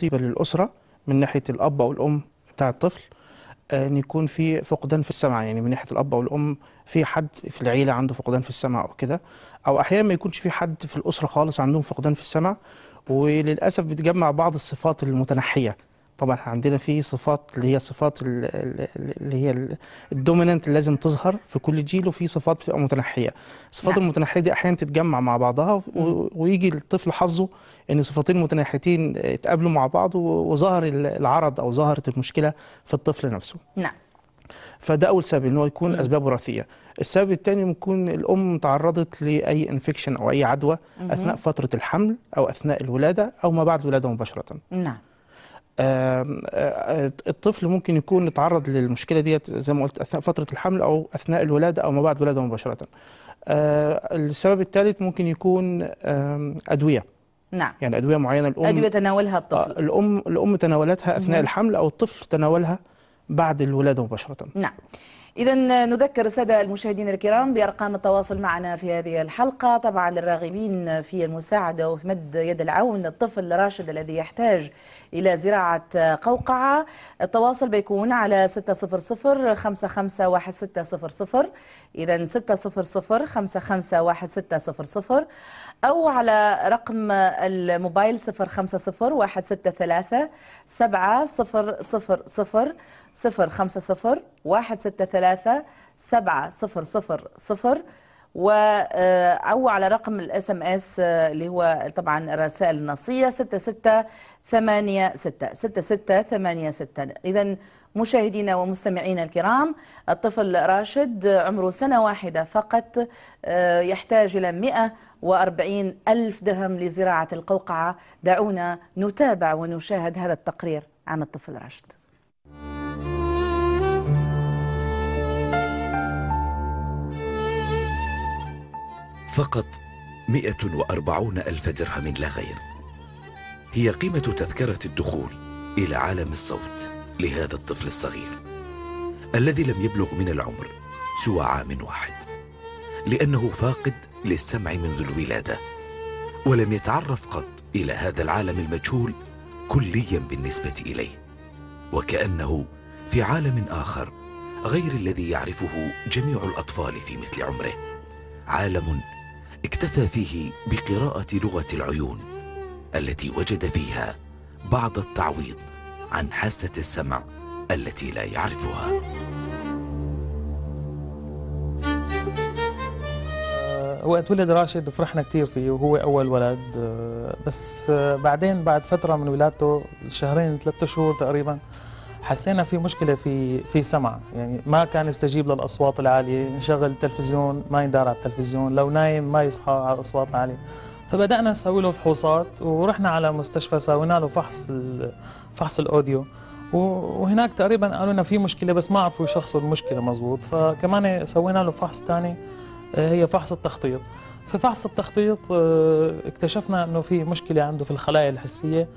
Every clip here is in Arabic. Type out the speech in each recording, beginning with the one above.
طيبة للأسرة من ناحية الأب أو الأم بتاع الطفل آه، أن يكون في فقدان في السمع يعني من ناحية الأب أو الأم في حد في العيلة عنده فقدان في السمع أو كده أو أحيانا ما يكونش في حد في الأسرة خالص عندهم فقدان في السمع وللأسف بتجمع بعض الصفات المتنحية طبعا احنا عندنا في صفات اللي هي صفات اللي هي الدوميننت اللي لازم تظهر في كل جيل وفي صفات بتبقى متنحيه الصفات نعم. المتنحيه دي احيانا تتجمع مع بعضها ويجي الطفل حظه ان صفتين متناحيتين اتقابلوا مع بعض وظهر العرض او ظهرت المشكله في الطفل نفسه نعم فده اول سبب ان هو يكون مم. اسباب وراثيه السبب الثاني ممكن الام تعرضت لاي انفكشن او اي عدوى مم. اثناء فتره الحمل او اثناء الولاده او ما بعد الولاده مباشره نعم آه، آه، الطفل ممكن يكون اتعرض للمشكله ديت زي ما قلت اثناء فتره الحمل او اثناء الولاده او ما بعد الولاده مباشره. آه، السبب الثالث ممكن يكون ادويه. نعم. يعني ادويه معينه الام ادويه تناولها الطفل. الام الام تناولتها اثناء الحمل او الطفل تناولها بعد الولاده مباشره. نعم. إذا نذكر السادة المشاهدين الكرام بأرقام التواصل معنا في هذه الحلقة طبعا للراغبين في المساعدة وفي مد يد العون الطفل راشد الذي يحتاج إلى زراعة قوقعة التواصل بيكون على 600 551600 إذا 600 551600 أو على رقم الموبايل 050 163 7000 صفر خمسة صفر واحد ستة ثلاثة سبعة صفر صفر صفر و آه، أو على رقم الاس ام آه، اس اللي هو طبعا الرسائل النصية ستة ستة ثمانية ستة ستة ستة ثمانية ستة إذا مشاهدينا ومستمعينا الكرام الطفل راشد عمره سنة واحدة فقط آه، يحتاج إلى 140 ألف درهم لزراعة القوقعة دعونا نتابع ونشاهد هذا التقرير عن الطفل راشد فقط 140 ألف درهم لا غير هي قيمة تذكرة الدخول إلى عالم الصوت لهذا الطفل الصغير الذي لم يبلغ من العمر سوى عام واحد لأنه فاقد للسمع منذ الولادة ولم يتعرف قط إلى هذا العالم المجهول كليا بالنسبة إليه وكأنه في عالم آخر غير الذي يعرفه جميع الأطفال في مثل عمره عالم اكتفى فيه بقراءة لغة العيون التي وجد فيها بعض التعويض عن حاسة السمع التي لا يعرفها هو ولد راشد فرحنا كثير فيه وهو اول ولد آه، بس آه، بعدين بعد فتره من ولادته شهرين ثلاثة شهور تقريبا حسينا في مشكله في في سمع يعني ما كان يستجيب للاصوات العاليه نشغل التلفزيون ما يندار على التلفزيون لو نايم ما يصحى على الاصوات العاليه فبدانا نسوي له فحوصات ورحنا على مستشفى سوينا له فحص فحص الاوديو وهناك تقريبا قالوا لنا في مشكله بس ما عرفوا يشخصوا المشكله مزبوط فكمان سوينا له فحص ثاني هي فحص التخطيط في فحص التخطيط آه، اكتشفنا انه في مشكله عنده في الخلايا الحسيه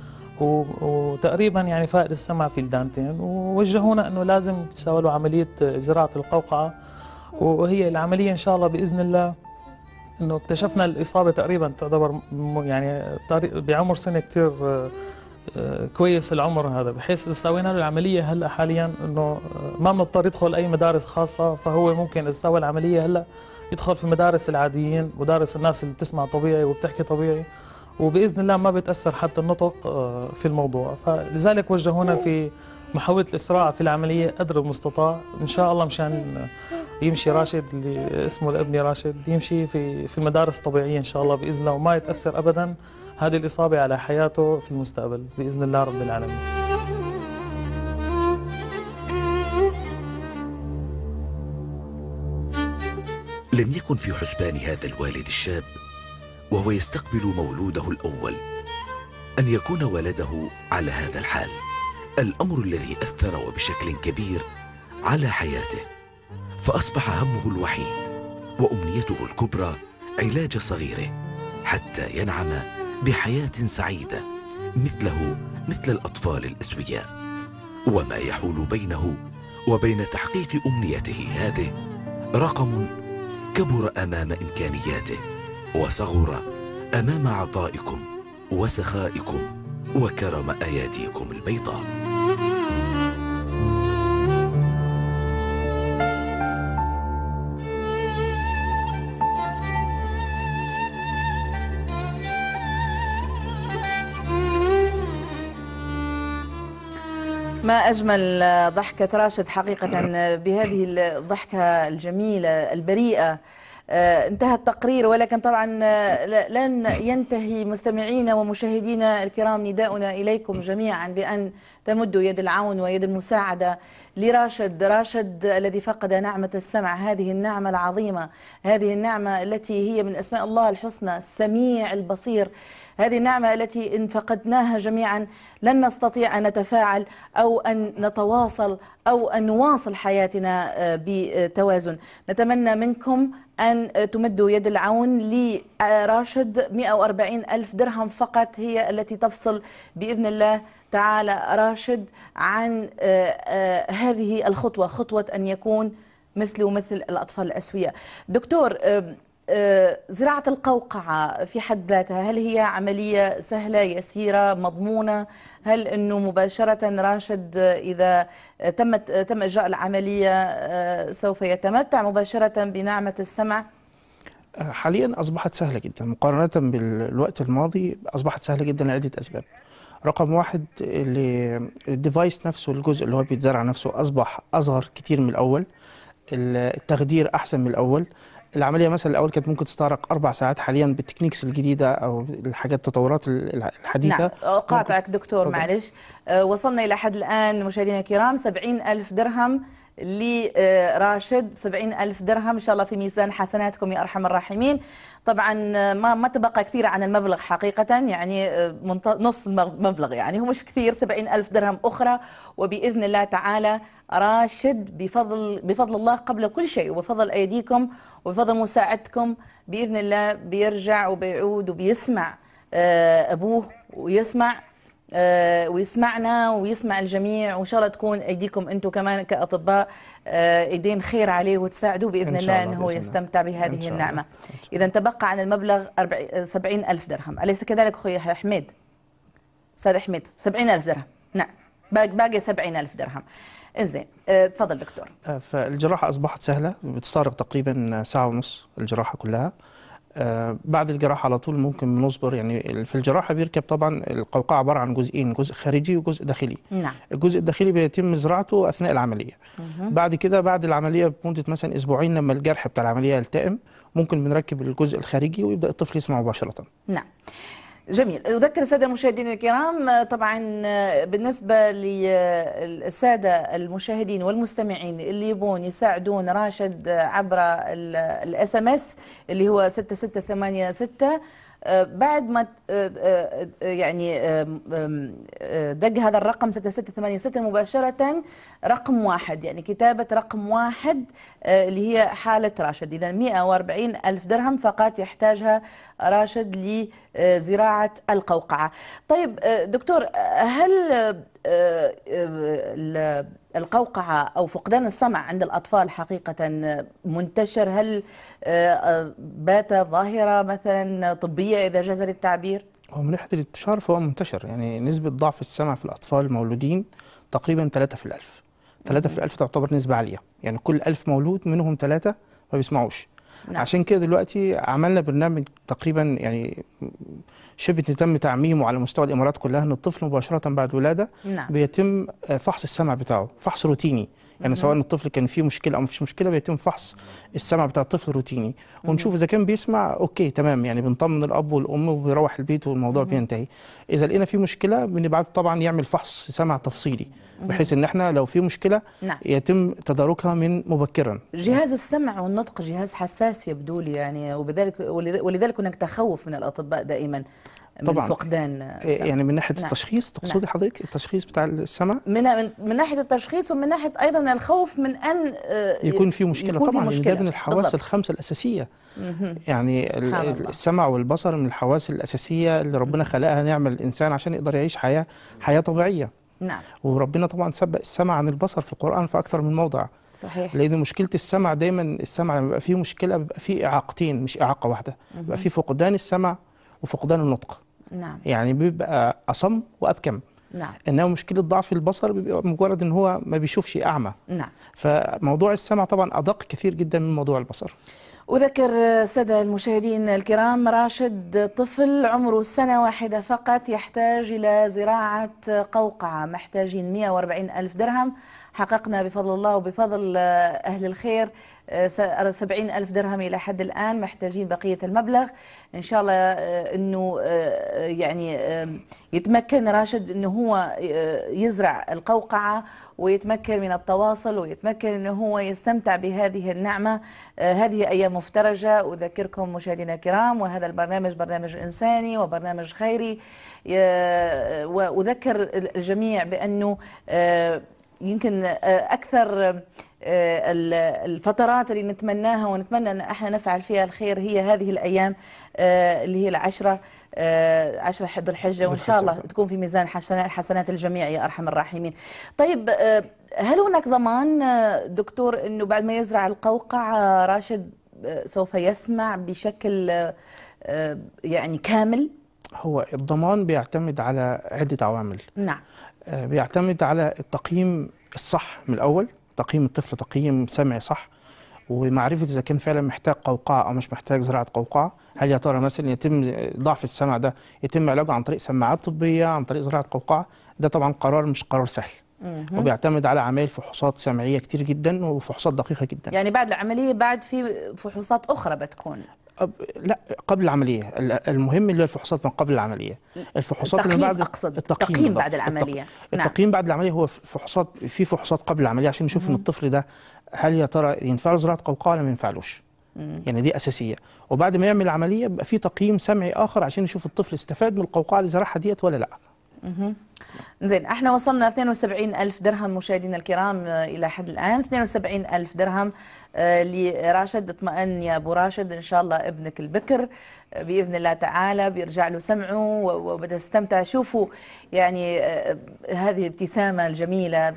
وتقريبا يعني فائد السمع في الدانتين ووجهونا انه لازم تسوي له عمليه زراعه القوقعه وهي العمليه ان شاء الله باذن الله انه اكتشفنا الاصابه تقريبا تعتبر يعني بعمر سنه كثير آه، آه، كويس العمر هذا بحيث اذا سوينا له العمليه هلا حاليا انه آه، ما بنضطر يدخل اي مدارس خاصه فهو ممكن اذا سوى العمليه هلا يدخل في مدارس العاديين مدارس الناس اللي بتسمع طبيعي وبتحكي طبيعي وباذن الله ما بتاثر حتى النطق آه، في الموضوع فلذلك وجهونا في محاوله الاسراع في العمليه قدر المستطاع ان شاء الله مشان يمشي راشد اللي اسمه لابني راشد يمشي في في المدارس الطبيعيه ان شاء الله باذن الله وما يتاثر ابدا هذه الاصابه على حياته في المستقبل باذن الله رب العالمين لم يكن في حسبان هذا الوالد الشاب وهو يستقبل مولوده الأول أن يكون ولده على هذا الحال الأمر الذي أثر وبشكل كبير على حياته فأصبح همه الوحيد وأمنيته الكبرى علاج صغيره حتى ينعم بحياة سعيدة مثله مثل الأطفال الأسوياء وما يحول بينه وبين تحقيق أمنيته هذه رقم كبر أمام إمكانياته وصغر أمام عطائكم وسخائكم وكرم أياديكم البيضاء ما أجمل ضحكة راشد حقيقة بهذه الضحكة الجميلة البريئة آه، انتهى التقرير ولكن طبعا آه، لن ينتهي مستمعينا ومشاهدينا الكرام نداؤنا إليكم جميعا بأن تمدوا يد العون ويد المساعدة لراشد راشد الذي فقد نعمة السمع هذه النعمة العظيمة هذه النعمة التي هي من أسماء الله الحسنى السميع البصير هذه النعمة التي إن فقدناها جميعا لن نستطيع أن نتفاعل أو أن نتواصل أو أن نواصل حياتنا آه، بتوازن نتمنى منكم أن تمدوا يد العون لراشد 140 ألف درهم فقط هي التي تفصل بإذن الله تعالى راشد عن آه، آه، هذه الخطوة خطوة أن يكون مثله مثل الأطفال الأسوياء دكتور آه، زراعة القوقعة في حد ذاتها هل هي عملية سهلة يسيرة مضمونة هل أنه مباشرة راشد إذا تمت تم إجراء العملية آه، سوف يتمتع مباشرة بنعمة السمع آه، حاليا أصبحت سهلة جدا مقارنة بالوقت الماضي أصبحت سهلة جدا لعدة أسباب رقم واحد الديفايس نفسه الجزء اللي هو بيتزرع نفسه أصبح أصغر كتير من الأول التخدير أحسن من الأول العمليه مثلا الاول كانت ممكن تستغرق اربع ساعات حاليا بالتكنيكس الجديده او الحاجات التطورات الحديثه نعم أقاطعك دكتور صدق. معلش أه، وصلنا الى حد الان مشاهدينا الكرام 70 الف درهم لراشد أه، 70 ألف درهم إن شاء الله في ميزان حسناتكم يا أرحم الراحمين طبعا أه، ما ما تبقى كثير عن المبلغ حقيقة يعني نص مبلغ يعني هو مش كثير 70 ألف درهم أخرى وبإذن الله تعالى راشد بفضل بفضل الله قبل كل شيء وبفضل أيديكم وبفضل مساعدتكم بإذن الله بيرجع وبيعود وبيسمع آه، أبوه ويسمع آه، ويسمعنا ويسمع الجميع وان شاء الله تكون ايديكم انتم كمان كاطباء ايدين آه، خير عليه وتساعدوه باذن إن الله انه هو يستمتع بهذه النعمه اذا تبقى عن المبلغ 70 الف درهم اليس كذلك اخوي حميد استاذ احمد 70 الف درهم نعم باقي 70 الف درهم انزين آه، تفضل دكتور آه، فالجراحه اصبحت سهله بتستغرق تقريبا ساعه ونص الجراحه كلها آه، بعد الجراحه على طول ممكن بنصبر يعني في الجراحه بيركب طبعا القوقعه عباره عن جزئين جزء خارجي وجزء داخلي نعم. الجزء الداخلي بيتم زراعته اثناء العمليه مه. بعد كده بعد العمليه بمده مثلا اسبوعين لما الجرح بتاع العمليه يلتئم ممكن بنركب الجزء الخارجي ويبدا الطفل يسمع مباشره نعم جميل أذكر السادة المشاهدين الكرام طبعا بالنسبة للسادة المشاهدين والمستمعين اللي يبون يساعدون راشد عبر الاس ام اس اللي هو 6686 آه، بعد ما آه، آه، يعني دق هذا الرقم 6686 مباشرة رقم واحد يعني كتابة رقم واحد اللي هي حالة راشد إذا 140 ألف درهم فقط يحتاجها راشد لزراعة القوقعة طيب دكتور هل القوقعة أو فقدان السمع عند الأطفال حقيقة منتشر هل آه، آه، بات ظاهرة مثلا طبية إذا جاز التعبير؟ هو من ناحية الانتشار فهو منتشر يعني نسبة ضعف السمع في الأطفال المولودين تقريبا ثلاثة في الألف ثلاثة في الألف تعتبر نسبة عالية يعني كل ألف مولود منهم ثلاثة ما بيسمعوش نعم. عشان كده دلوقتي عملنا برنامج تقريبا يعني شبه تم تعميمه على مستوى الامارات كلها ان الطفل مباشره بعد الولاده نعم. بيتم فحص السمع بتاعه فحص روتيني يعني سواء الطفل كان فيه مشكله او ما فيش مشكله بيتم فحص السمع بتاع الطفل روتيني ونشوف اذا كان بيسمع اوكي تمام يعني بنطمن الاب والام وبيروح البيت والموضوع بينتهي اذا لقينا فيه مشكله بنبعته طبعا يعمل فحص سمع تفصيلي بحيث ان احنا لو في مشكله نعم. يتم تداركها من مبكرا جهاز السمع والنطق جهاز حساس يبدو لي يعني وبذلك ولذلك هناك تخوف من الاطباء دائما من طبعا فقدان إيه، السمع. يعني من ناحيه نعم. التشخيص تقصدي نعم. حضرتك التشخيص بتاع السمع من من ناحيه التشخيص ومن ناحيه ايضا الخوف من ان آه، يكون في مشكله يكون طبعا مشكلة. من الحواس بالضبط. الخمسه الاساسيه مه. يعني السمع والبصر من الحواس الاساسيه اللي ربنا خلقها نعمل الانسان عشان يقدر يعيش حياه حياه طبيعيه نعم وربنا طبعا سبق السمع عن البصر في القران في اكثر من موضع صحيح لان مشكله السمع دايما السمع لما بيبقى فيه مشكله بيبقى فيه اعاقتين مش اعاقه واحده بيبقى فيه فقدان السمع وفقدان النطق نعم يعني بيبقى اصم وابكم نعم انما مشكله ضعف البصر بيبقى مجرد ان هو ما بيشوفش اعمى نعم فموضوع السمع طبعا ادق كثير جدا من موضوع البصر أذكر سادة المشاهدين الكرام راشد طفل عمره سنة واحدة فقط يحتاج إلى زراعة قوقعة محتاجين 140 ألف درهم حققنا بفضل الله وبفضل أهل الخير 70 ألف درهم إلى حد الآن محتاجين بقية المبلغ إن شاء الله آه، أنه آه، يعني يتمكن راشد أنه هو آه، يزرع القوقعة ويتمكن من التواصل ويتمكن أنه هو يستمتع بهذه النعمة هذه أيام مفترجة أذكركم مشاهدينا الكرام وهذا البرنامج برنامج إنساني وبرنامج خيري وأذكر الجميع بأنه يمكن أكثر آه، الفترات اللي نتمناها ونتمنى ان احنا نفعل فيها الخير هي هذه الايام آه، اللي هي العشره آه، عشر حد الحجه وان شاء الله تكون في ميزان حسنات الجميع يا ارحم الراحمين. طيب هل هناك ضمان دكتور انه بعد ما يزرع القوقع راشد سوف يسمع بشكل يعني كامل؟ هو الضمان بيعتمد على عده عوامل. نعم. بيعتمد على التقييم الصح من الاول تقييم الطفل تقييم سمعي صح ومعرفه اذا كان فعلا محتاج قوقعه او مش محتاج زراعه قوقعه هل يا ترى مثلا يتم ضعف السمع ده يتم علاجه عن طريق سماعات طبيه عن طريق زراعه قوقعه ده طبعا قرار مش قرار سهل وبيعتمد على عمليه فحوصات سمعيه كتير جدا وفحوصات دقيقه جدا يعني بعد العمليه بعد في فحوصات اخرى بتكون لا قبل العمليه المهم اللي هي الفحوصات من قبل العمليه الفحوصات اللي بعد اقصد التقييم, التقييم بعد العمليه التق... نعم. التقييم بعد العمليه هو فحوصات في فحوصات قبل العمليه عشان نشوف ان الطفل ده هل يا ترى ينفع له زراعه قوقعه ولا ما ينفعلوش يعني دي اساسيه وبعد ما يعمل العمليه بيبقى في تقييم سمعي اخر عشان نشوف الطفل استفاد من القوقعه اللي زرعها ديت ولا لا زين احنا وصلنا 72 ألف درهم مشاهدينا الكرام آه، إلى حد الآن 72 ألف درهم آه، لراشد اطمئن يا أبو راشد إن شاء الله ابنك البكر آه، بإذن الله تعالى بيرجع له سمعه وبتستمتع شوفوا يعني هذه الابتسامة الجميلة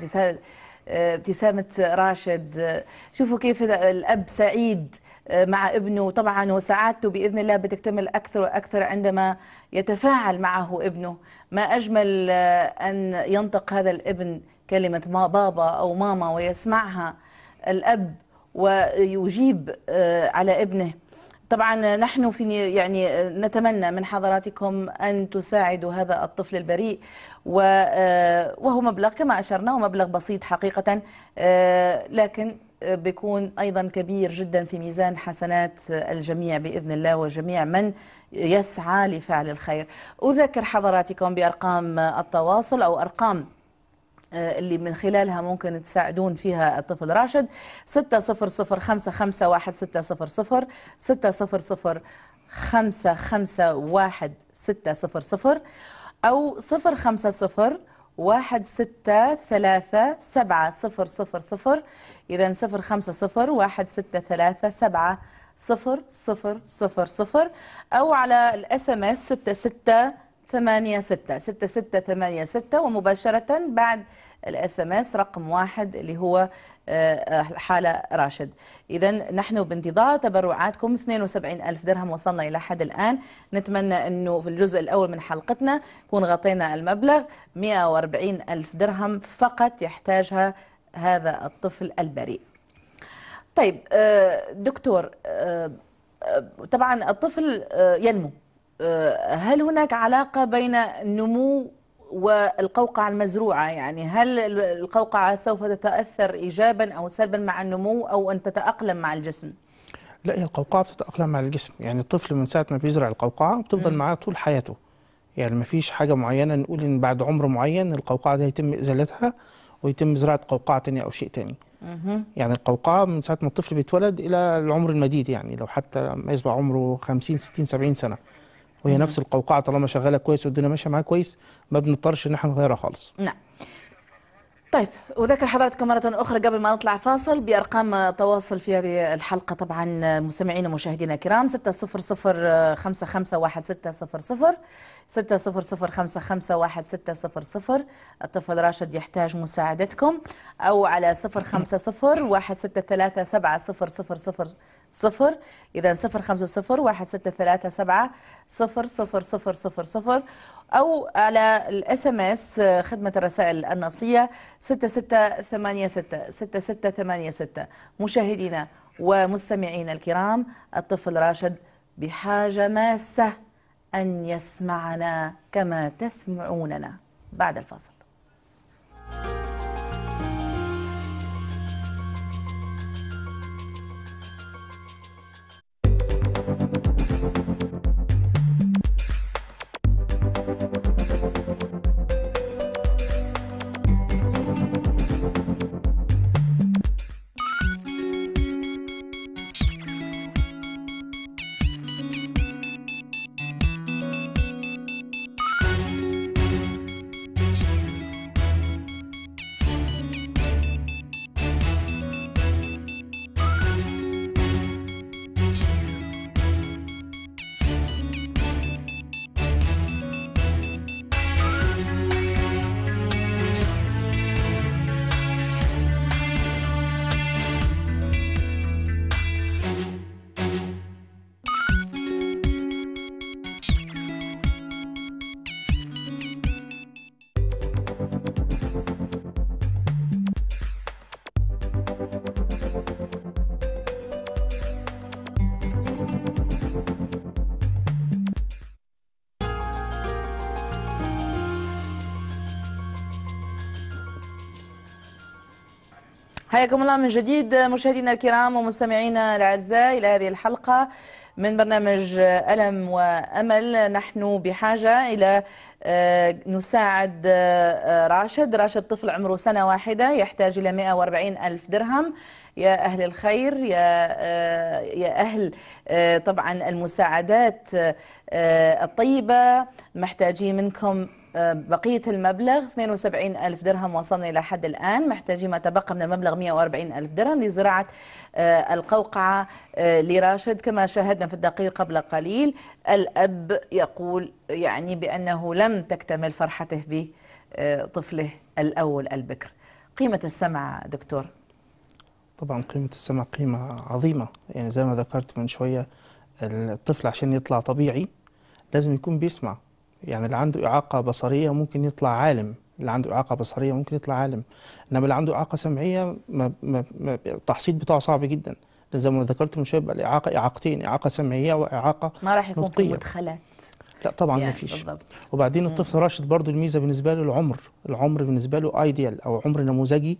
ابتسامة راشد شوفوا كيف الأب سعيد مع ابنه طبعا وسعادته باذن الله بتكتمل اكثر واكثر عندما يتفاعل معه ابنه ما اجمل آه، ان ينطق هذا الابن كلمه ما بابا او ماما ويسمعها الاب ويجيب آه، على ابنه طبعا آه، نحن في يعني نتمنى من حضراتكم ان تساعدوا هذا الطفل البريء وهو مبلغ كما اشرنا ومبلغ بسيط حقيقه لكن بيكون أيضا كبير جدا في ميزان حسنات الجميع بإذن الله وجميع من يسعى لفعل الخير أذكر حضراتكم بأرقام التواصل أو أرقام آه، اللي من خلالها ممكن تساعدون فيها الطفل راشد 600551600 600551600 أو 050 واحد ستة ثلاثة سبعة صفر صفر صفر إذا صفر خمسة صفر واحد ستة ثلاثة سبعة صفر صفر صفر صفر أو على الأس أم أس ستة ستة ثمانية ستة ستة ستة ثمانية ستة ومباشرة بعد الاس ام اس رقم واحد اللي هو آه، آه، حالة راشد إذا نحن بانتظار تبرعاتكم 72 ألف درهم وصلنا إلى حد الآن نتمنى أنه في الجزء الأول من حلقتنا نكون غطينا المبلغ 140 ألف درهم فقط يحتاجها هذا الطفل البريء طيب آه، دكتور طبعا الطفل ينمو هل هناك علاقة بين نمو والقوقعة المزروعة يعني هل القوقعة سوف تتأثر إيجابا أو سلبا مع النمو أو أن تتأقلم مع الجسم؟ لا هي القوقعة بتتأقلم مع الجسم يعني الطفل من ساعة ما بيزرع القوقعة بتفضل معاه طول حياته يعني ما فيش حاجة معينة نقول إن بعد عمر معين القوقعة دي هيتم إزالتها ويتم زراعة قوقعة تانية أو شيء تاني يعني القوقعة من ساعة ما الطفل بيتولد إلى العمر المديد يعني لو حتى ما يصبح عمره 50 60 70 سنة وهي نفس القوقعه طالما شغاله كويس والدنيا ماشيه معاها كويس ما بنضطرش ان احنا نغيرها خالص نعم طيب وذكر حضراتكم مرة أخرى قبل ما نطلع فاصل بأرقام تواصل في هذه الحلقة طبعا مستمعينا ومشاهدينا الكرام ستة صفر صفر الطفل راشد يحتاج مساعدتكم أو على صفر صفر, صفر صفر إذا صفر خمسة صفر واحد ستة ثلاثة سبعة صفر صفر صفر صفر صفر أو على الاس ام آه، اس خدمة الرسائل النصية ستة ستة ثمانية ستة ستة ستة ثمانية ستة مشاهدينا ومستمعينا الكرام الطفل راشد بحاجة ماسة أن يسمعنا كما تسمعوننا بعد الفاصل. Thank you. حياكم الله من جديد مشاهدينا الكرام ومستمعينا الاعزاء الى هذه الحلقه من برنامج ألم وأمل نحن بحاجة إلى آه، نساعد آه، راشد راشد طفل عمره سنة واحدة يحتاج إلى 140 ألف درهم يا أهل الخير يا, آه، يا أهل طبعا المساعدات الطيبة محتاجين منكم بقية المبلغ 72 ألف درهم وصلنا إلى حد الآن محتاجين ما تبقى من المبلغ 140 ألف درهم لزراعة آه، القوقعة آه، لراشد كما شاهدنا في الدقيق قبل قليل الأب يقول يعني بأنه لم تكتمل فرحته بطفله آه، الأول البكر قيمة السمع دكتور طبعا قيمة السمع قيمة عظيمة يعني زي ما ذكرت من شوية الطفل عشان يطلع طبيعي لازم يكون بيسمع يعني اللي عنده إعاقة بصرية ممكن يطلع عالم اللي عنده إعاقة بصرية ممكن يطلع عالم إنما اللي عنده إعاقة سمعية ما ما ما التحصيل بتاعه صعب جدا زي ما ذكرت من شويه يبقى الاعاقه اعاقتين اعاقه سمعيه واعاقه ما راح يكون نطقية. في مدخلات لا طبعا يعني ما فيش وبعدين الطفل راشد برضو الميزه بالنسبه له العمر العمر بالنسبه له ايديال او عمر نموذجي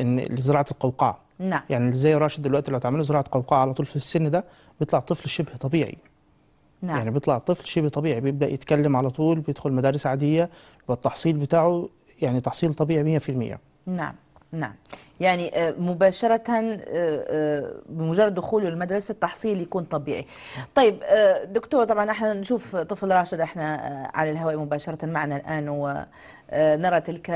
ان لزراعه القوقعه نعم يعني زي راشد دلوقتي لو تعملوا زراعه قوقعه على طول في السن ده بيطلع طفل شبه طبيعي نعم. يعني بيطلع الطفل شيء طبيعي بيبدا يتكلم على طول بيدخل مدارس عاديه والتحصيل بتاعه يعني تحصيل طبيعي 100% نعم نعم يعني آه، مباشرة آه، آه، بمجرد دخوله المدرسة التحصيل يكون طبيعي طيب دكتور طبعا احنا نشوف طفل راشد احنا على الهواء مباشرة معنا الآن ونرى تلك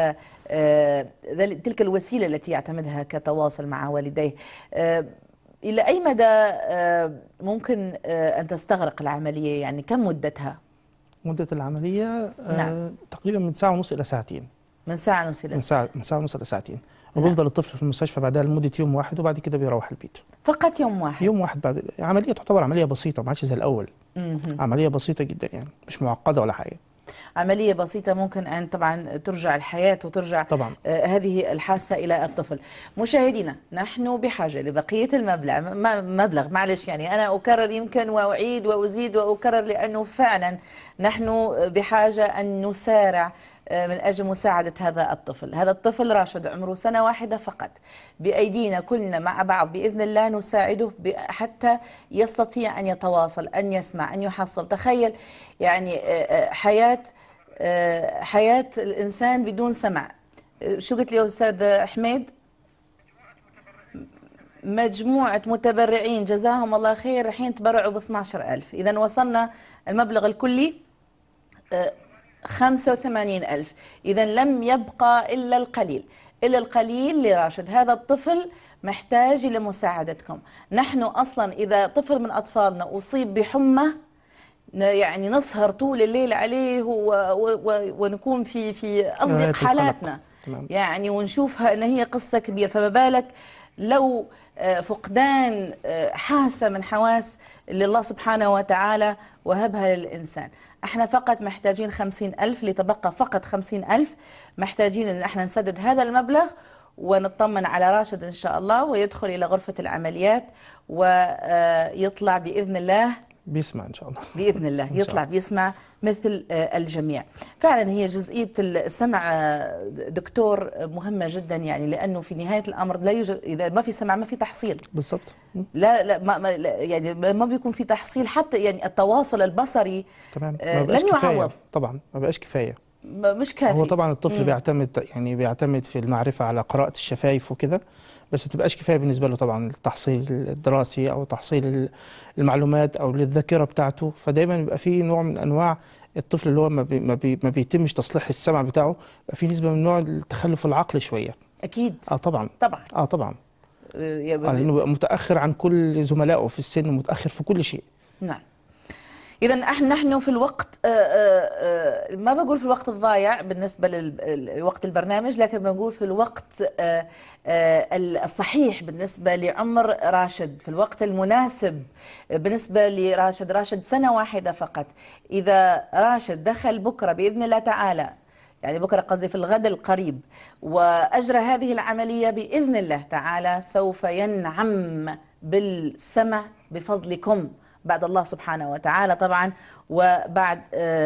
تلك الوسيلة التي يعتمدها كتواصل مع والديه إلى أي مدى آه، ممكن آه، أن تستغرق العملية يعني كم مدتها؟ مدة العملية آه، نعم. تقريبا من ساعة ونص إلى ساعتين من ساعة ونص إلى ساعة من ساعة ونص إلى ساعتين نعم. وبيفضل الطفل في المستشفى بعدها لمدة يوم واحد وبعد كده بيروح البيت فقط يوم واحد يوم واحد بعد عملية تعتبر عملية بسيطة ما عادش زي الأول مم. عملية بسيطة جدا يعني مش معقدة ولا حاجة عملية بسيطة ممكن أن طبعا ترجع الحياة وترجع طبعا. آه، هذه الحاسة إلى الطفل مشاهدينا نحن بحاجة لبقية المبلغ مبلغ معلش يعني أنا أكرر يمكن وأعيد وأزيد وأكرر لأنه فعلا نحن بحاجة أن نسارع آه، من أجل مساعدة هذا الطفل هذا الطفل راشد عمره سنة واحدة فقط بأيدينا كلنا مع بعض بإذن الله نساعده حتى يستطيع أن يتواصل أن يسمع أن يحصل تخيل يعني آه، آه، حياة حياة الإنسان بدون سمع شو قلت لي أستاذ حميد مجموعة متبرعين جزاهم الله خير رحين تبرعوا ب 12000 إذا وصلنا المبلغ الكلي 85000 إذا لم يبقى إلا القليل إلا القليل لراشد هذا الطفل محتاج لمساعدتكم نحن أصلا إذا طفل من أطفالنا أصيب بحمى يعني نسهر طول الليل عليه ونكون في في أضيق آية حالاتنا يعني ونشوفها أن هي قصة كبيرة فما بالك لو آه، فقدان آه، حاسة من حواس لله سبحانه وتعالى وهبها للإنسان احنا فقط محتاجين خمسين ألف لتبقى فقط خمسين ألف محتاجين أن احنا نسدد هذا المبلغ ونطمن على راشد إن شاء الله ويدخل إلى غرفة العمليات ويطلع بإذن الله بيسمع ان شاء الله باذن الله يطلع بيسمع مثل آه، الجميع فعلا هي جزئيه السمع آه، دكتور مهمه جدا يعني لانه في نهايه الامر لا يوجد اذا ما في سمع ما في تحصيل بالضبط لا لا ما يعني ما بيكون في تحصيل حتى يعني التواصل البصري تمام آه، لن يعوض طبعا ما بقاش كفايه مش كافي هو طبعا الطفل مم. بيعتمد يعني بيعتمد في المعرفه على قراءه الشفايف وكده بس ما تبقاش كفايه بالنسبه له طبعا التحصيل الدراسي او تحصيل المعلومات او للذاكره بتاعته فدايما بيبقى في نوع من انواع الطفل اللي هو ما, بي ما, بي ما بيتمش تصليح السمع بتاعه بيبقى في نسبه من نوع التخلف العقلي شويه اكيد اه طبعا طبعا اه طبعا آه، آه، لانه بيبقى متاخر عن كل زملائه في السن متاخر في كل شيء نعم اذا احنا نحن في الوقت آه، آه، آه، ما بقول في الوقت الضايع بالنسبه لوقت البرنامج لكن بنقول في الوقت الصحيح بالنسبه لعمر راشد في الوقت المناسب بالنسبه لراشد راشد سنه واحده فقط اذا راشد دخل بكره باذن الله تعالى يعني بكرة قصدي في الغد القريب وأجرى هذه العملية بإذن الله تعالى سوف ينعم بالسمع بفضلكم بعد الله سبحانه وتعالى طبعا وبعد آه،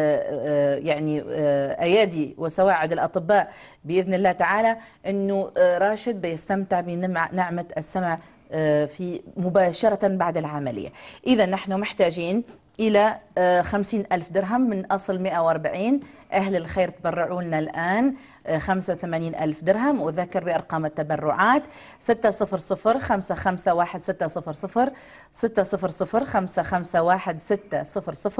آه، يعني آه، ايادي وسواعد الاطباء باذن الله تعالى انه راشد بيستمتع بنعمه السمع في مباشرة بعد العملية إذا نحن محتاجين إلى خمسين ألف درهم من أصل 140 أهل الخير تبرعوا لنا الآن 85 ألف درهم أذكر بأرقام التبرعات 600551600 600551600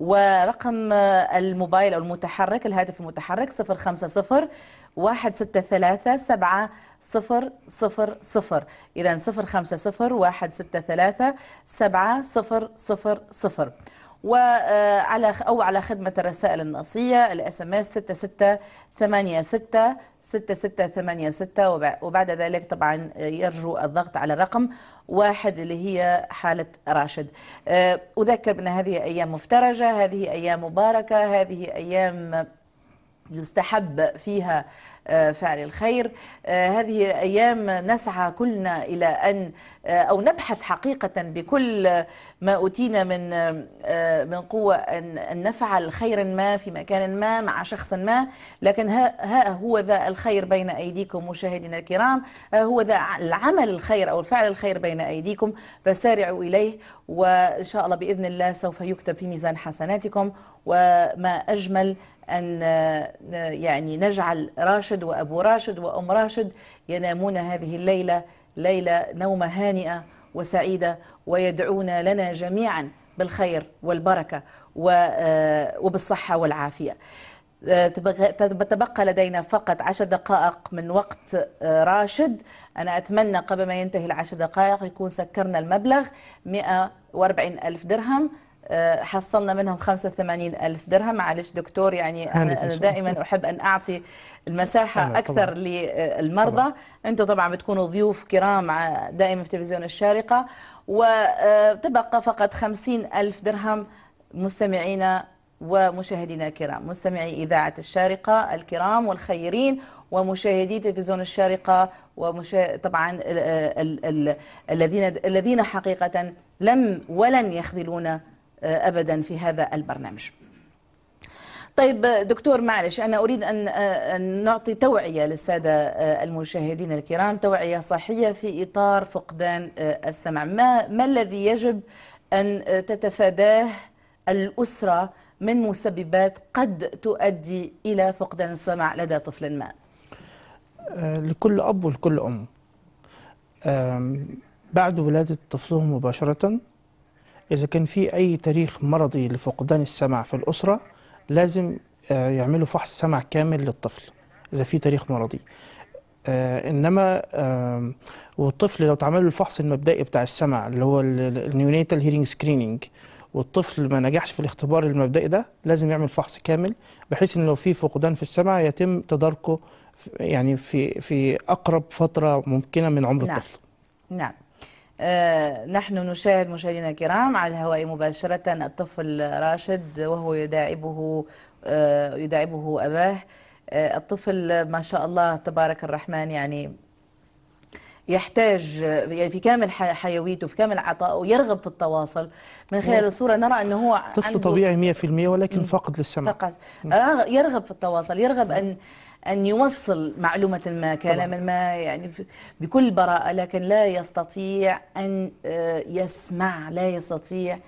ورقم الموبايل أو المتحرك الهاتف المتحرك 050 163 7 صفر صفر صفر إذا صفر خمسة صفر واحد ستة ثلاثة سبعة صفر صفر صفر وعلى او على خدمه الرسائل النصيه الاس ام اس 6686 6686 وبعد ذلك طبعا يرجو الضغط على رقم واحد اللي هي حالة راشد آه، أذكر بأن هذه أيام مفترجة هذه أيام مباركة هذه أيام يستحب فيها آه، فعل الخير آه، هذه أيام نسعى كلنا إلى أن آه، أو نبحث حقيقة بكل ما أوتينا من من قوة أن نفعل خيرا ما في مكان ما مع شخص ما لكن ها هو ذا الخير بين أيديكم مشاهدينا الكرام ها هو ذا العمل الخير أو الفعل الخير بين أيديكم فسارعوا إليه وإن شاء الله بإذن الله سوف يكتب في ميزان حسناتكم وما أجمل أن يعني نجعل راشد وأبو راشد وأم راشد ينامون هذه الليلة ليلة نومة هانئة وسعيدة ويدعون لنا جميعا بالخير والبركة آه، وبالصحة والعافية آه، تبقى لدينا فقط عشر دقائق من وقت آه، راشد أنا أتمنى قبل ما ينتهي العشر دقائق يكون سكرنا المبلغ 140 ألف درهم آه، حصلنا منهم 85 ألف درهم معلش دكتور يعني أنا أنا دائما أحب أن أعطي المساحة أكثر طبعا. للمرضى أنتم طبعا بتكونوا ضيوف كرام دائما في تلفزيون الشارقة وتبقى آه، فقط 50 ألف درهم مستمعينا ومشاهدينا الكرام مستمعي إذاعة الشارقة الكرام والخيرين ومشاهدي تلفزيون الشارقة ومشا... طبعا آه، ال... ال... ال... الذين الذين حقيقة لم ولن يخذلون آه، ابدا في هذا البرنامج طيب دكتور معلش أنا أريد أن آه، نعطي توعية للسادة آه، المشاهدين الكرام توعية صحية في إطار فقدان السمع ما, ما الذي يجب أن تتفاداه الأسرة من مسببات قد تؤدي إلى فقدان السمع لدى طفل ما لكل أب ولكل أم بعد ولادة طفلهم مباشرة إذا كان في أي تاريخ مرضي لفقدان السمع في الأسرة لازم آه، يعملوا فحص سمع كامل للطفل إذا في تاريخ مرضي آه، إنما والطفل لو اتعمل له الفحص المبدئي بتاع السمع اللي هو النيونيتال هيرنج سكريننج والطفل ما نجحش في الاختبار المبدئي ده لازم يعمل فحص كامل بحيث ان لو في فقدان في السمع يتم تداركه يعني في في اقرب فتره ممكنه من عمر نعم. الطفل نعم آه، نحن نشاهد مشاهدينا الكرام على الهواء مباشرة الطفل راشد وهو يداعبه آه، يداعبه أباه آه، الطفل ما شاء الله تبارك الرحمن يعني يحتاج يعني في كامل حيويته في كامل عطائه يرغب في التواصل من خلال نعم. الصورة نرى أنه هو طفل طبيعي 100% ولكن فقد للسمع فقط نعم. يرغب في التواصل يرغب نعم. أن أن يوصل معلومة ما من ما يعني بكل براءة لكن لا يستطيع أن آه، يسمع لا يستطيع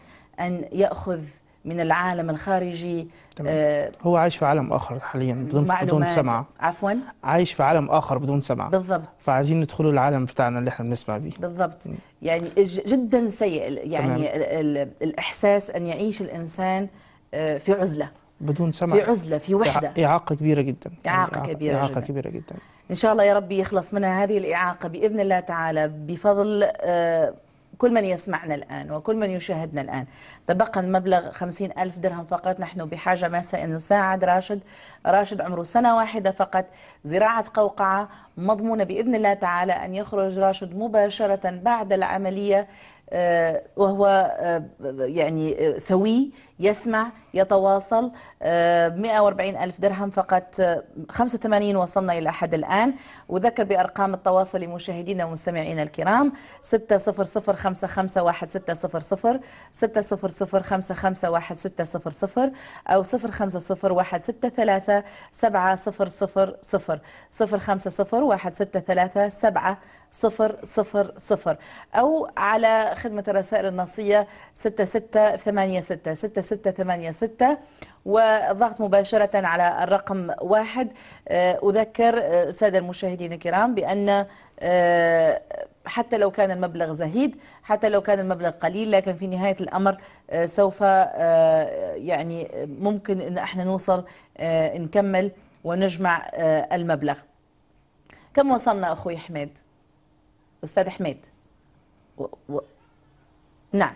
أن يأخذ من العالم الخارجي آه هو عايش في عالم آخر حاليا بدون بدون سمع عفوا عايش في عالم آخر بدون سمع بالضبط فعايزين ندخلوا العالم بتاعنا اللي احنا بنسمع بيه بالضبط يعني جدا سيء يعني تمام. الإحساس أن يعيش الإنسان آه، في عزلة بدون سمع في عزله في وحده اعاقه كبيره جدا اعاقه كبيره يعني كبيره إعاقة جدا. كبيره جدا ان شاء الله يا ربي يخلص منها هذه الاعاقه باذن الله تعالى بفضل آه، كل من يسمعنا الآن وكل من يشاهدنا الآن تبقى المبلغ 50 ألف درهم فقط نحن بحاجة ماسة أن نساعد راشد راشد عمره سنة واحدة فقط زراعة قوقعة مضمونة بإذن الله تعالى أن يخرج راشد مباشرة بعد العملية آه، وهو آه، يعني آه، سوي يسمع يتواصل 140 ألف درهم فقط 85 وصلنا إلى حد الآن وذكر بأرقام التواصل لمشاهدينا ومستمعينا الكرام 600551600 أو 0501637000 0501637000 000 أو على خدمة الرسائل النصية ثمانية ستة وضغط مباشرة على الرقم واحد آه، أذكر آه، سادة المشاهدين الكرام بأن آه، حتى لو كان المبلغ زهيد حتى لو كان المبلغ قليل لكن في نهاية الأمر سوف يعني ممكن أن احنا نوصل نكمل ونجمع المبلغ كم وصلنا أخوي حميد؟ استاذ حميد و... و... نعم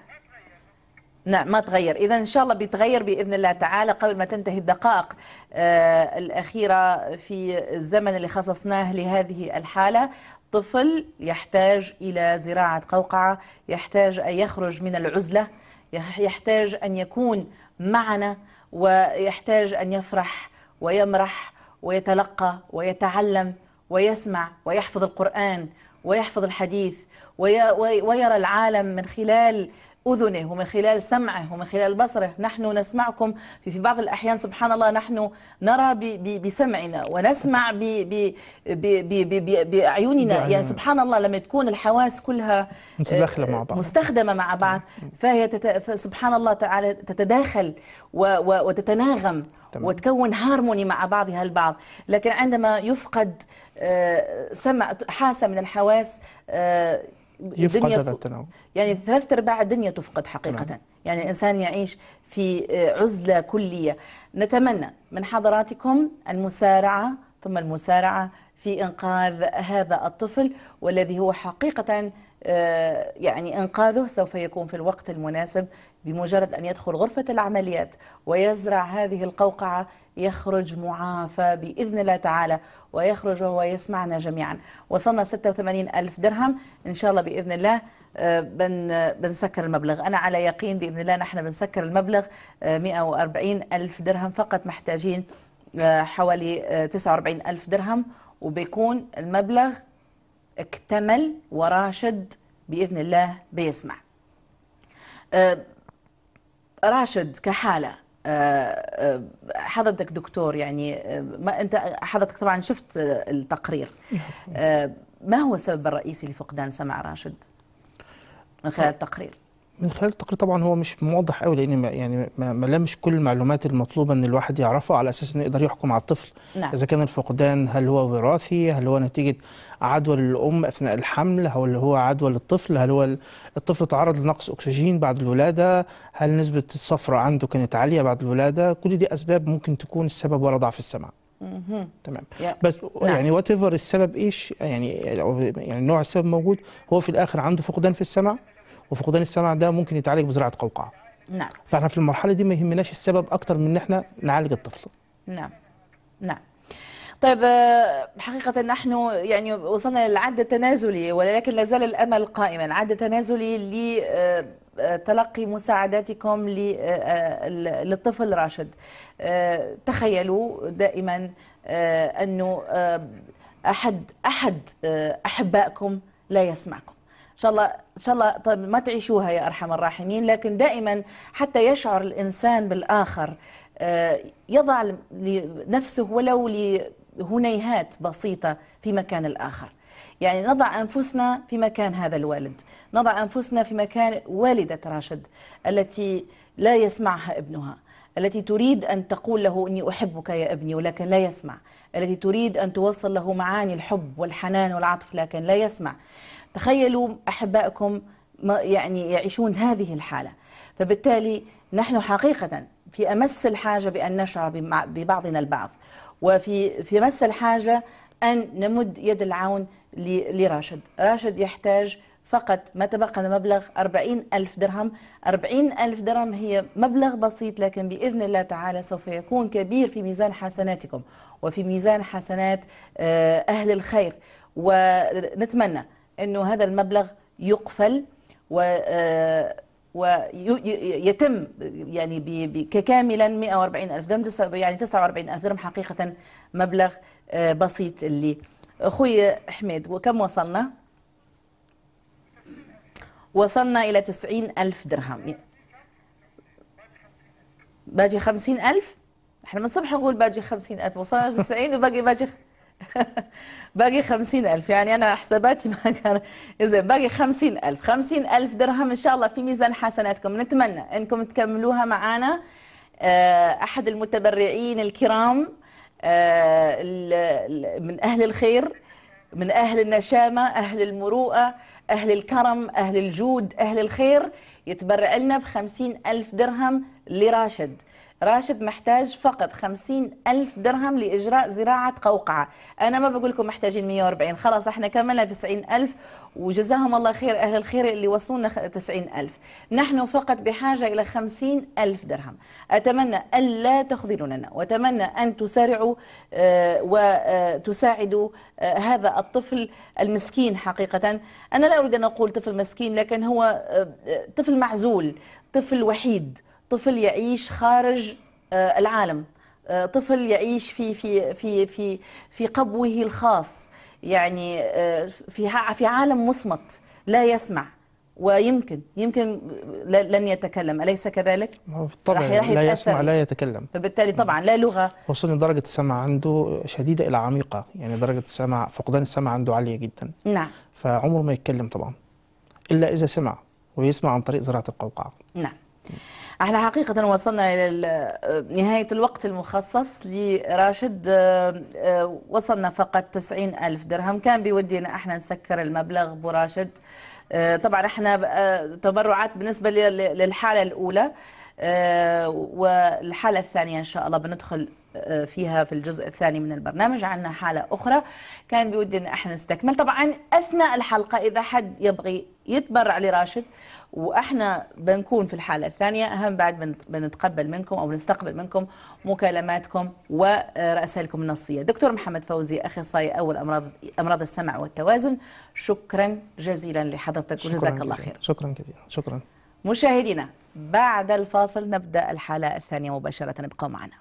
نعم ما تغير اذا ان شاء الله بيتغير باذن الله تعالى قبل ما تنتهي الدقائق آه، الاخيره في الزمن اللي خصصناه لهذه الحاله طفل يحتاج الى زراعه قوقعه يحتاج ان يخرج من العزله يحتاج ان يكون معنا ويحتاج ان يفرح ويمرح ويتلقى ويتعلم ويسمع ويحفظ القران ويحفظ الحديث ويرى العالم من خلال أذنه ومن خلال سمعه ومن خلال بصره نحن نسمعكم في بعض الأحيان سبحان الله نحن نرى بسمعنا ونسمع بأعيننا يعني سبحان الله لما تكون الحواس كلها متداخلة مع آه، بعض مستخدمة مع بعض فهي سبحان الله تعالى تتداخل و... و... وتتناغم تمام. وتكون هارموني مع بعضها البعض لكن عندما يفقد آه، سمع حاسة من الحواس آه، يفقد هذا التنوع يعني ثلاث ارباع الدنيا تفقد حقيقه تمام. نعم. يعني الانسان يعيش في آه، عزله كليه نتمنى من حضراتكم المسارعه ثم المسارعه في انقاذ هذا الطفل والذي هو حقيقه آه، يعني انقاذه سوف يكون في الوقت المناسب بمجرد ان يدخل غرفه العمليات ويزرع هذه القوقعه يخرج معافى بإذن الله تعالى ويخرج وهو يسمعنا جميعا وصلنا 86 ألف درهم إن شاء الله بإذن الله آه، بن بنسكر المبلغ أنا على يقين بإذن الله نحن بنسكر المبلغ 140 آه، ألف درهم فقط محتاجين آه، حوالي 49 ألف درهم وبيكون المبلغ اكتمل وراشد بإذن الله بيسمع راشد كحالة حضرتك دكتور يعني ما انت حضرتك طبعا شفت التقرير آه، ما هو السبب الرئيسي لفقدان سمع راشد من خلال آه. التقرير من خلال التقرير طبعا هو مش موضح قوي لان ما يعني ما لمش كل المعلومات المطلوبه ان الواحد يعرفها على اساس انه يقدر يحكم على الطفل نعم. اذا كان الفقدان هل هو وراثي هل هو نتيجه عدوى للام اثناء الحمل هل هو عدوى للطفل هل هو الطفل تعرض لنقص اكسجين بعد الولاده هل نسبه الصفراء عنده كانت عاليه بعد الولاده كل دي اسباب ممكن تكون السبب وراء ضعف السمع تمام بس نعم. يعني وات ايفر السبب ايش يعني يعني نوع السبب موجود هو في الاخر عنده فقدان في السمع وفقدان السمع ده ممكن يتعالج بزراعه قوقعه نعم فاحنا في المرحله دي ما يهمناش السبب اكتر من ان احنا نعالج الطفل نعم نعم طيب آه، حقيقة نحن يعني وصلنا للعد التنازلي ولكن لازال الأمل قائما عد تنازلي لتلقي آه، آه، مساعداتكم للطفل راشد تخيلوا دائما أنه أحد أحد أحبائكم لا يسمعكم ان شاء الله ان شاء الله طب ما تعيشوها يا ارحم الراحمين لكن دائما حتى يشعر الانسان بالاخر آه، يضع لنفسه ولو لهنيهات بسيطه في مكان الاخر يعني نضع انفسنا في مكان هذا الوالد نضع انفسنا في مكان والده راشد التي لا يسمعها ابنها التي تريد ان تقول له اني احبك يا ابني ولكن لا يسمع التي تريد ان توصل له معاني الحب والحنان والعطف لكن لا يسمع تخيلوا أحبائكم يعني يعيشون هذه الحالة فبالتالي نحن حقيقة في أمس الحاجة بأن نشعر ببعضنا البعض وفي في أمس الحاجة أن نمد يد العون لراشد راشد يحتاج فقط ما تبقى مبلغ 40 ألف درهم 40 ألف درهم هي مبلغ بسيط لكن بإذن الله تعالى سوف يكون كبير في ميزان حسناتكم وفي ميزان حسنات آه، أهل الخير ونتمنى انه هذا المبلغ يقفل و آه، ويتم يعني ككاملا 140 ألف درهم يعني 49 ألف درهم حقيقة مبلغ آه، بسيط اللي أخوي حميد وكم وصلنا؟ وصلنا إلى 90 ألف درهم باجي 50 ألف؟ احنا من الصبح نقول باجي 50 ألف وصلنا 90 وباقي باجي باقي خمسين ألف يعني أنا حساباتي ما كان إذا باقي خمسين ألف خمسين ألف درهم إن شاء الله في ميزان حسناتكم نتمنى أنكم تكملوها معنا آه، أحد المتبرعين الكرام آه، من أهل الخير من أهل النشامة أهل المروءة أهل الكرم أهل الجود أهل الخير يتبرع لنا بخمسين ألف درهم لراشد راشد محتاج فقط خمسين ألف درهم لإجراء زراعة قوقعة أنا ما بقول لكم محتاجين 140 خلاص احنا كملنا 90 ألف وجزاهم الله خير أهل الخير اللي وصلنا 90 ألف نحن فقط بحاجة إلى 50 ألف درهم أتمنى ألا تخذلوننا وأتمنى أن تسارعوا آه، وتساعدوا آه، آه، هذا الطفل المسكين حقيقة أنا لا أريد أن أقول طفل مسكين لكن هو طفل معزول طفل وحيد طفل يعيش خارج آه، العالم آه، طفل يعيش في في في في في قبوه الخاص يعني آه، في في عالم مصمت لا يسمع ويمكن يمكن لن يتكلم اليس كذلك طبعا رح رح لا يسمع لا يتكلم فبالتالي طبعا لا لغه خصوصا درجه السمع عنده شديده الى عميقه يعني درجه السمع فقدان السمع عنده عاليه جدا نعم فعمره ما يتكلم طبعا الا اذا سمع ويسمع عن طريق زراعه القوقعه نعم احنا حقيقة وصلنا إلى آه، نهاية الوقت المخصص لراشد آه، آه، وصلنا فقط 90 ألف درهم كان بيودينا احنا نسكر المبلغ براشد طبعا احنا تبرعات بالنسبة للحالة الأولى آه، والحالة الثانية إن شاء الله بندخل آه، فيها في الجزء الثاني من البرنامج عندنا حالة أخرى كان بودي أن احنا نستكمل طبعا أثناء الحلقة إذا حد يبغي يتبرع لراشد وإحنا بنكون في الحالة الثانية أهم بعد بنتقبل منكم أو بنستقبل منكم مكالماتكم ورسائلكم النصية دكتور محمد فوزي أخصائي أول أمراض أمراض السمع والتوازن شكرا جزيلا لحضرتك وجزاك الله خير شكرا جزيلا شكرا مشاهدينا بعد الفاصل نبدأ الحالة الثانية مباشرة ابقوا معنا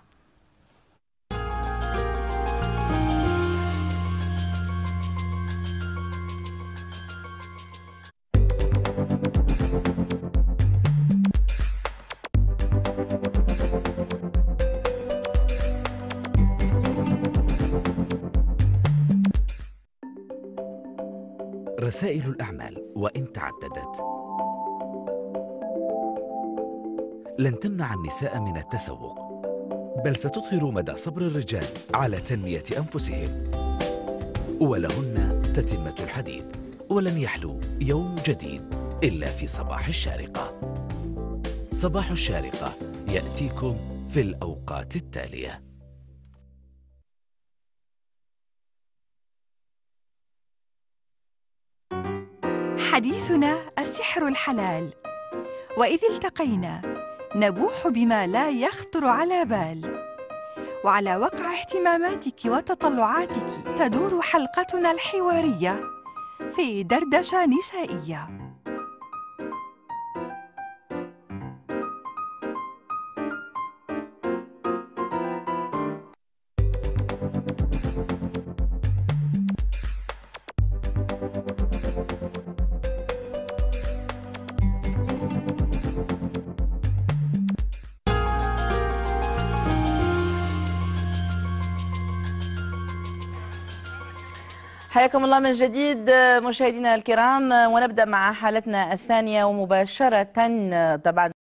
رسائل الأعمال وإن تعددت لن تمنع النساء من التسوق بل ستظهر مدى صبر الرجال على تنمية أنفسهم ولهن تتمة الحديث ولن يحلو يوم جديد إلا في صباح الشارقة صباح الشارقة يأتيكم في الأوقات التالية حديثنا السحر الحلال وإذ التقينا نبوح بما لا يخطر على بال وعلى وقع اهتماماتك وتطلعاتك تدور حلقتنا الحواريه في دردشه نسائيه حياكم الله من جديد مشاهدينا الكرام ونبدأ مع حالتنا الثانية ومباشرة طبعا